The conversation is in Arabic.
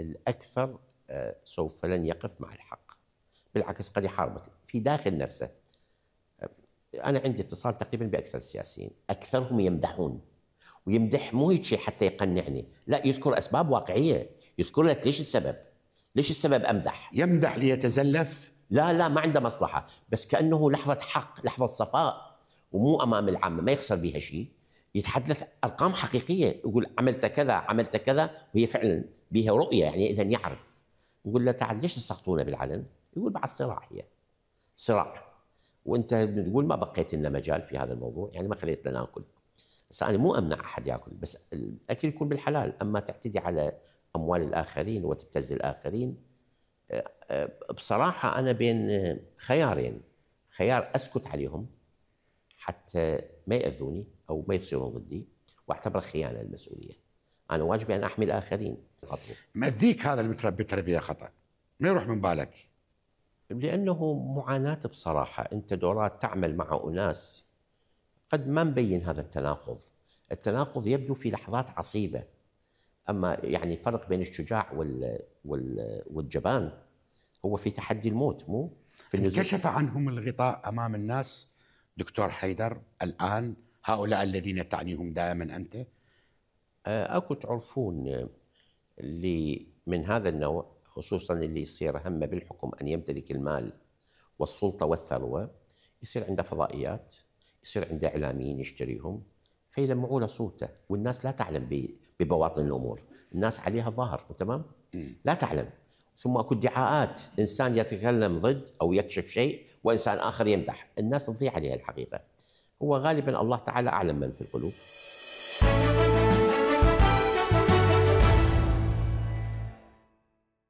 الاكثر آه، سوف لن يقف مع الحق بالعكس قد يحاربك في داخل نفسه آه، انا عندي اتصال تقريبا باكثر السياسيين اكثرهم يمدحون ويمدح مو هيك حتى يقنعني لا يذكر اسباب واقعيه يذكر لك ليش السبب ليش السبب امدح يمدح ليتزلف لا لا ما عنده مصلحه بس كانه لحظه حق لحظه صفاء ومو امام العامه ما يخسر بها شيء يتحدث ارقام حقيقيه يقول عملت كذا عملت كذا وهي فعلا بها رؤيه يعني اذا يعرف نقول له تعال ليش تسقطونا بالعلن؟ يقول بعد صراع هي صراع وانت بتقول ما بقيت لنا مجال في هذا الموضوع يعني ما خليت لنا ناكل بس انا مو امنع احد ياكل بس الاكل يكون بالحلال اما تعتدي على اموال الاخرين وتبتز الاخرين بصراحه انا بين خيارين خيار اسكت عليهم حتى ما ياذوني او ما يصيرون ضدي واعتبر خيانه المسؤوليه أنا واجبي أن أحمي الآخرين خطوة مأذيك هذا المتربي تربية خطأ ما يروح من بالك لأنه معاناة بصراحة أنت دورات تعمل مع أناس قد ما مبين هذا التناقض التناقض يبدو في لحظات عصيبة أما يعني فرق بين الشجاع وال... وال... والجبان هو في تحدي الموت مو في كشف عنهم الغطاء أمام الناس دكتور حيدر الآن هؤلاء الذين تعنيهم دائما أنت آه، اكو تعرفون آه، اللي من هذا النوع خصوصا اللي يصير همه بالحكم ان يمتلك المال والسلطه والثروه يصير عنده فضائيات يصير عنده اعلاميين يشتريهم فيلمعوا له صوته والناس لا تعلم ببواطن الامور، الناس عليها ظاهر تمام؟ لا تعلم ثم اكو ادعاءات انسان يتكلم ضد او يكشف شيء وانسان اخر يمدح، الناس تضيع عليها الحقيقه. هو غالبا الله تعالى اعلم من في القلوب.